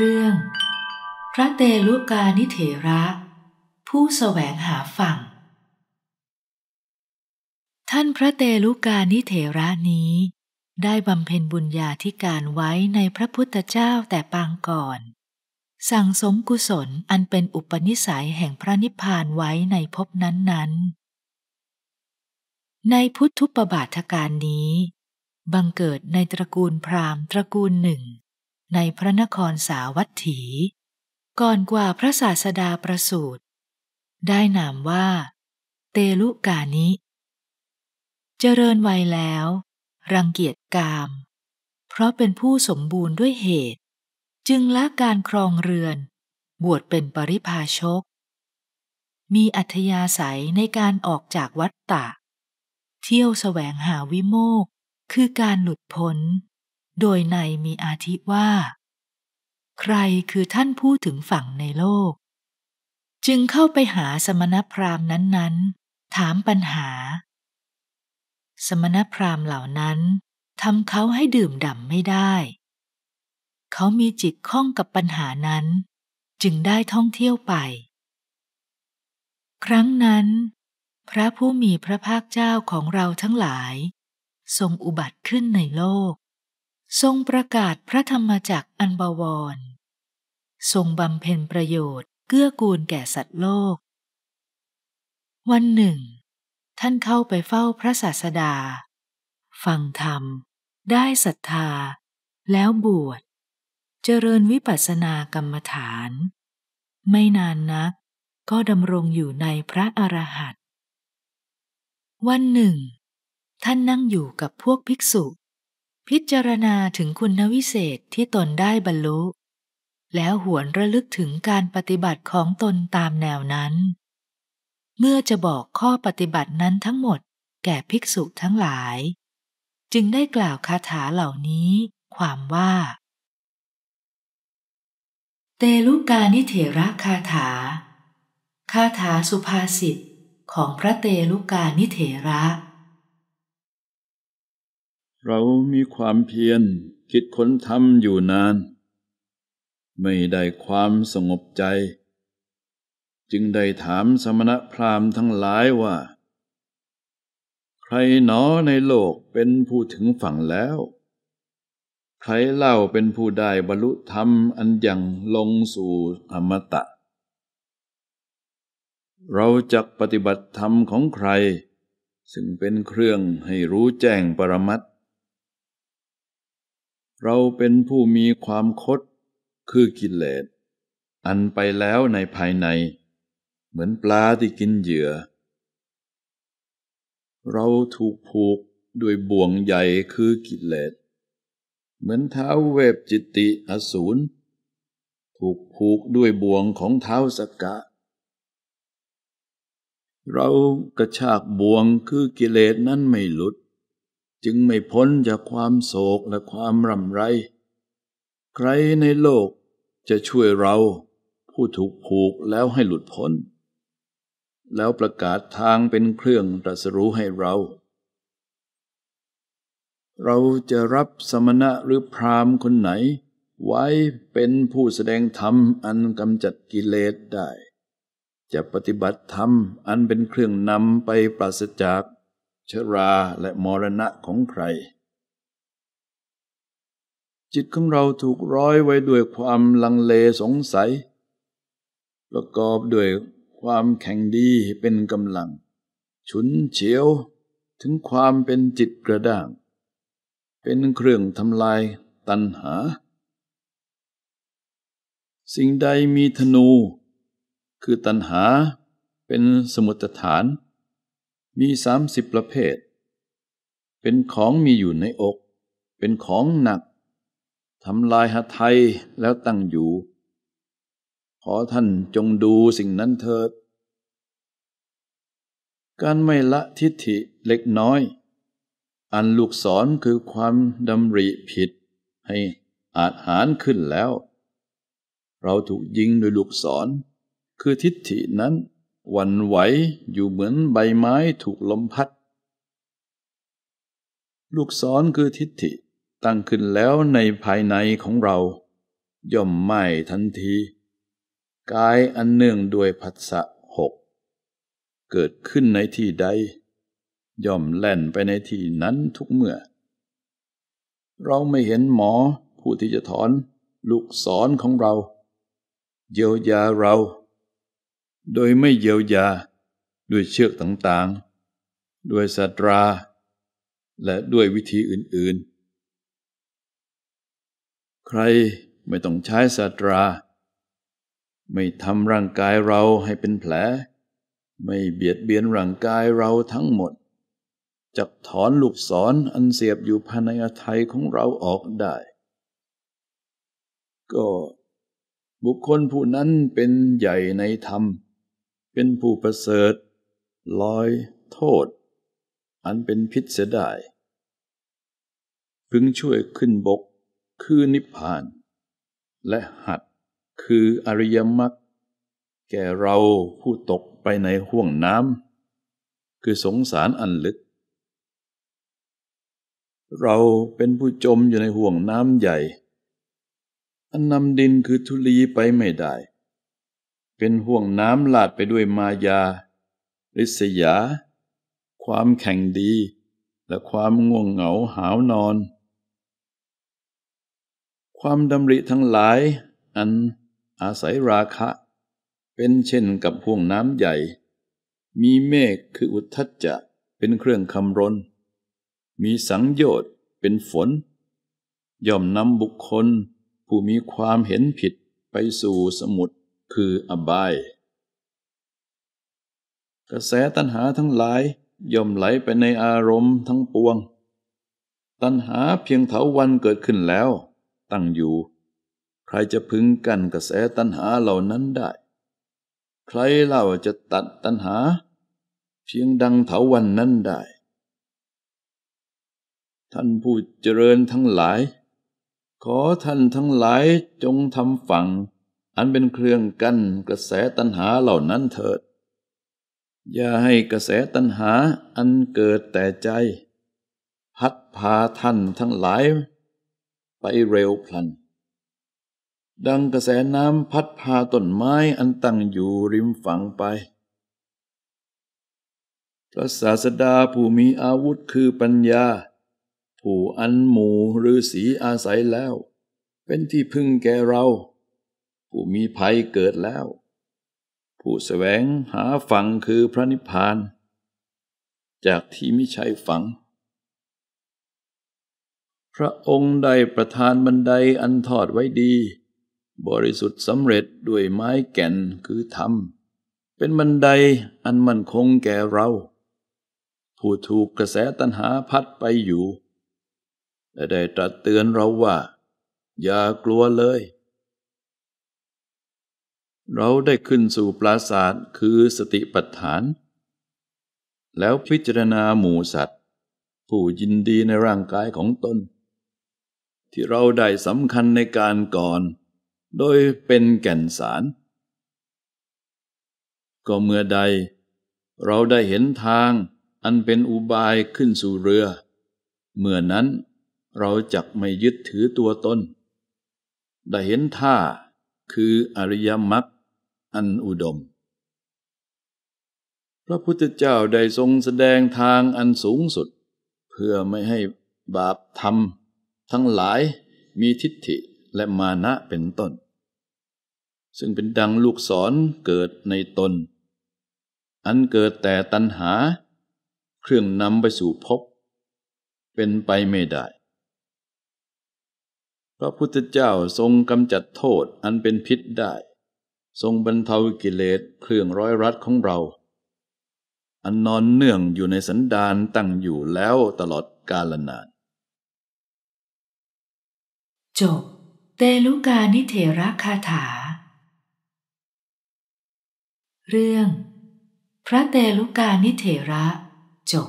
เรื่อง พระเตลุกานิเถระ ผู้สแสวงหาฝั่งท่านพระเตลุกานิเถระนี้ได้บำเพ็ญบุญญาธิการไว้ในพระพุทธเจ้าแต่ปางก่อน สั่งสมกุศลอันเป็นอุปนิสัยแห่งพระนิพพานไว้ในภพนั้นๆในพุทธุปบาทการนี้ บังเกิดในตระกูลพราหมณ์ตระกูลหนึ่งในพระนครสาวัตถี ก่อนกว่าพระศาสดาประสูติได้นามว่าเตลุกานิ เจริญวัยแล้ว รังเกียจกาม เพราะเป็นผู้สมบูรณ์ด้วยเหตุ จึงละการครองเรือน บวชเป็นปริพาชก มีอัธยาศัยในการออกจากวัฏฏะเที่ยวแสวงหาวิโมก คือการหลุดพ้นโดยในมีอาทิว่า ใครคือท่านผู้ถึงฝั่งในโลก จึงเข้าไปหาสมณพราหมณ์นั้นๆ ถามปัญหา สมณพราหมณ์เหล่านั้นทำเขาให้ดื่มด่ำไม่ได้ เขามีจิตข้องกับปัญหานั้น จึงได้ท่องเที่ยวไป ครั้งนั้น พระผู้มีพระภาคเจ้าของเราทั้งหลาย ทรงอุบัติขึ้นในโลกทรงประกาศพระธรรมจักอันบวร ทรงบำเพ็ญประโยชน์เกื้อกูลแก่สัตว์โลก วันหนึ่ง ท่านเข้าไปเฝ้าพระศาสดา ฟังธรรมได้ศรัทธาแล้วบวช เจริญวิปัสสนากรรมฐาน ไม่นานนักก็ดำรงอยู่ในพระอรหันต์วันหนึ่ง ท่านนั่งอยู่กับพวกภิกษุพิจารณาถึงคุณวิเศษที่ตนได้บรรลุ แล้วหวนระลึกถึงการปฏิบัติของตนตามแนวนั้น เมื่อจะบอกข้อปฏิบัตินั้นทั้งหมดแก่ภิกษุทั้งหลาย จึงได้กล่าวคาถาเหล่านี้ความว่า เตลุกานิเถระคาถา คาถาสุภาษิตของพระเตลุกานิเถระเรามีความเพียรคิดค้นทำอยู่นาน ไม่ได้ความสงบใจ จึงได้ถามสมณะพราหมณ์ทั้งหลายว่า ใครหนอในโลกเป็นผู้ถึงฝั่งแล้ว ใครเล่าเป็นผู้ได้บรรลุธรรมอันยังลงสู่อมตะ เราจักปฏิบัติธรรมของใคร ซึ่งเป็นเครื่องให้รู้แจ้งปรมัติเราเป็นผู้มีความคดคือกิเลส อันไปแล้วในภายใน เหมือนปลาที่กินเหยื่อ เราถูกผูกด้วยบ่วงใหญ่คือกิเลส เหมือนเท้าเวบจิตติอสูรถูกผูกด้วยบ่วงของเท้าสกกะเรากระชากบ่วงคือกิเลสนั้นไม่หลุดจึงไม่พ้นจากความโศกและความรำไร ใครในโลกจะช่วยเราผู้ถูกผูกแล้วให้หลุดพ้น แล้วประกาศทางเป็นเครื่องตรัสรู้ให้เรา เราจะรับสมณะหรือพรามคนไหน ไว้เป็นผู้แสดงธรรมอันกำจัดกิเลสได้ จะปฏิบัติธรรม อันเป็นเครื่องนำไปปราศจากชราและมรณะของใคร จิตของเราถูกร้อยไว้ด้วยความลังเลสงสัย ประกอบด้วยความแข็งดีเป็นกำลัง ฉุนเฉียวถึงความเป็นจิตกระด้าง เป็นเครื่องทำลายตัณหา สิ่งใดมีธนู คือตัณหาเป็นสมุตฐานมีสามสิบประเภท เป็นของมีอยู่ในอก เป็นของหนักทำลายหไทยแล้วตั้งอยู่ ขอท่านจงดูสิ่งนั้นเถิด การไม่ละทิฏฐิเล็กน้อย อันลูกศรคือความดำริผิดให้อาจหารขึ้นแล้ว เราถูกยิงโดยลูกศรคือทิฏฐินั้นวันไหว อยู่เหมือนใบไม้ถูกลมพัด ลูกศรคือทิฏฐิตั้งขึ้นแล้วในภายในของเรา ย่อมไหม้ทันที กายอันเนื่องด้วยผัสสะหก เกิดขึ้นในที่ใด ย่อมแล่นไปในที่นั้นทุกเมื่อ เราไม่เห็นหมอผู้ที่จะถอน ลูกศรของเรา เยียวยาเราโดยไม่เยียวยาด้วยเชือกต่างๆ ด้วยสตรา และด้วยวิธีอื่นๆ ใครไม่ต้องใช้สตรา ไม่ทำร่างกายเราให้เป็นแผล ไม่เบียดเบียนร่างกายเราทั้งหมดจักถอนลูกศรออันเสียบอยู่ภายในอทัยของเราออกได้ ก็ บุคคลผู้นั้นเป็นใหญ่ในธรรมเป็นผู้ประเสริฐลอย โทษ อันเป็นพิษเสียพึงช่วยขึ้นบก คือนิพพาน และหัดคืออริยมรรคแก่เราผู้ตกไปในห่วงน้ำคือสงสารอันลึก เราเป็นผู้จมอยู่ในห่วงน้ำใหญ่ อันนำดินคือทุลีไปไม่ได้เป็นห่วงน้ำลาดไปด้วยมายา ริษยา ความแข่งดี และความง่วงเหงาหาวนอน ความดำริทั้งหลาย อันอาศัยราคะ เป็นเช่นกับห่วงน้ำใหญ่ มีเมฆคืออุทธัจจะ เป็นเครื่องคำรนมีสังโยชน์เป็นฝน ย่อมนำบุคคลผู้มีความเห็นผิดไปสู่สมุทรคืออบายกระแสตัณหาทั้งหลาย ย่อมไหลไปในอารมณ์ทั้งปวง ตัณหาเพียงเถาวันเกิดขึ้นแล้ว ตั้งอยู่ ใครจะพึงกันกระแสตัณหาเหล่านั้นได้ ใครเล่าจะตัดตัณหา เพียงดังเถาวันนั้นได้ ท่านผู้เจริญทั้งหลาย ขอท่านทั้งหลายจงทำฝั่งอันเป็นเครื่องกั้นกระแสตัณหาเหล่านั้นเถิด อย่าให้กระแสตัณหาอันเกิดแต่ใจ พัดพาท่านทั้งหลาย ไปเร็วพลัน ดังกระแสน้ำพัดพาต้นไม้อันตั้งอยู่ริมฝั่งไป พระศาสดาผู้มีอาวุธคือปัญญา ผู้อันหมู่ฤาษีอาศัยแล้ว เป็นที่พึ่งแก่เราผู้มีภัยเกิดแล้ว ผู้สแสวงหาฝังคือพระนิพพาน จากที่ไม่ใช่ฝัง พระองค์ได้ประทานบันไดอันทอดไว้ดี บริสุทธิ์สำเร็จด้วยไม้แก่นคือธรรม เป็นบันไดอันมั่นคงแก่เรา ผู้ถูกกระแสตัณหาพัดไปอยู่ และได้ตรัสเตือนเราว่า อย่ากลัวเลยเราได้ขึ้นสู่ปราศาสตร์คือสติปัฏฐาน แล้วพิจารณาหมู่สัตว์ ผู้ยินดีในร่างกายของตนที่เราได้สำคัญในการก่อน โดยเป็นแก่นสาร ก็เมื่อใดเราได้เห็นทางอันเป็นอุบายขึ้นสู่เรือ เมื่อนั้นเราจักไม่ยึดถือตัวตนได้เห็นท่าคืออริยมรรคอันอุดม พระพุทธเจ้า ได้ทรงแสดงทางอันสูงสุด เพื่อไม่ให้บาปธรรมทั้งหลายมีทิฏฐิและมานะเป็นต้น ซึ่งเป็นดังลูกศรเกิดในตน อันเกิดแต่ตัณหาเครื่องนำไปสู่พบ เป็นไปไม่ได้ พระพุทธเจ้าทรงกำจัดโทษอันเป็นพิษได้ทรงบรรเทากิเลสเครื่องร้อยรัดของเรา อันนอนเนื่องอยู่ในสันดานตั้งอยู่แล้วตลอดกาลนานจบเตลุกานิเทระคาถา เรื่องพระเตลุกานิเทระจบ